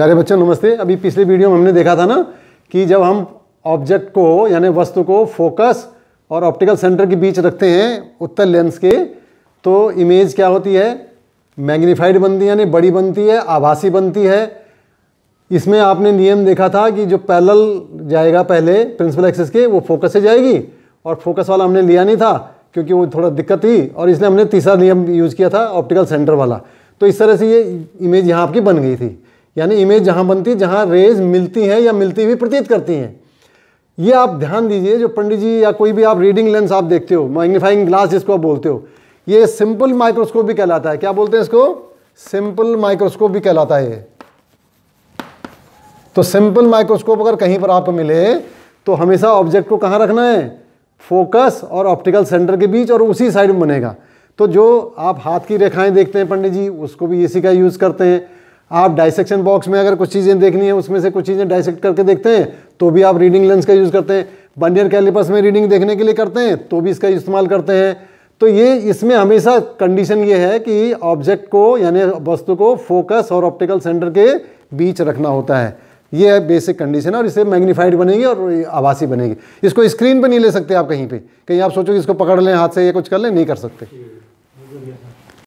प्यारे बच्चों नमस्ते अभी पिछले वीडियो में हमने देखा था ना कि जब हम ऑब्जेक्ट को यानी वस्तु को फोकस और ऑप्टिकल सेंटर के बीच रखते हैं उत्तर लेंस के तो इमेज क्या होती है मैग्नीफाइड बनती है यानी बड़ी बनती है आभासी बनती है इसमें आपने नियम देखा था कि जो पैरल जाएगा पहले प्रिंसिपल एक्सेस के वो फोकस से जाएगी और फोकस वाला हमने लिया नहीं था क्योंकि वो थोड़ा दिक्कत थी और इसलिए हमने तीसरा नियम यूज़ किया था ऑप्टिकल सेंटर वाला तो इस तरह से ये इमेज यहाँ आपकी बन गई थी यानी इमेज जहाँ बनती है जहाँ रेज मिलती हैं या मिलती हुई प्रतीत करती हैं ये आप ध्यान दीजिए जो पंडित जी या कोई भी आप रीडिंग लेंस आप देखते हो मैग्नीफाइंग ग्लास जिसको आप बोलते हो ये सिंपल माइक्रोस्कोप भी कहलाता है क्या बोलते हैं इसको सिंपल माइक्रोस्कोप भी कहलाता है तो सिंपल माइक्रोस्कोप अगर कहीं पर आपको मिले तो हमेशा ऑब्जेक्ट को कहाँ रखना है फोकस और ऑप्टिकल सेंटर के बीच और उसी साइड में बनेगा तो जो आप हाथ की रेखाएं देखते हैं पंडित जी उसको भी इसी का यूज़ करते हैं आप डाइसेक्शन बॉक्स में अगर कुछ चीज़ें देखनी है उसमें से कुछ चीज़ें डाइसेक्ट करके देखते हैं तो भी आप रीडिंग लेंस का यूज़ करते हैं बनियर कैलिपस में रीडिंग देखने के लिए करते हैं तो भी इसका इस्तेमाल करते हैं तो ये इसमें हमेशा कंडीशन ये है कि ऑब्जेक्ट को यानी वस्तु को फोकस और ऑप्टिकल सेंटर के बीच रखना होता है ये है बेसिक कंडीशन और इसे मैग्नीफाइड बनेगी और आवासी बनेगी इसको स्क्रीन पर नहीं ले सकते आप कहीं पर कहीं आप सोचो कि इसको पकड़ लें हाथ से ये कुछ कर लें नहीं कर सकते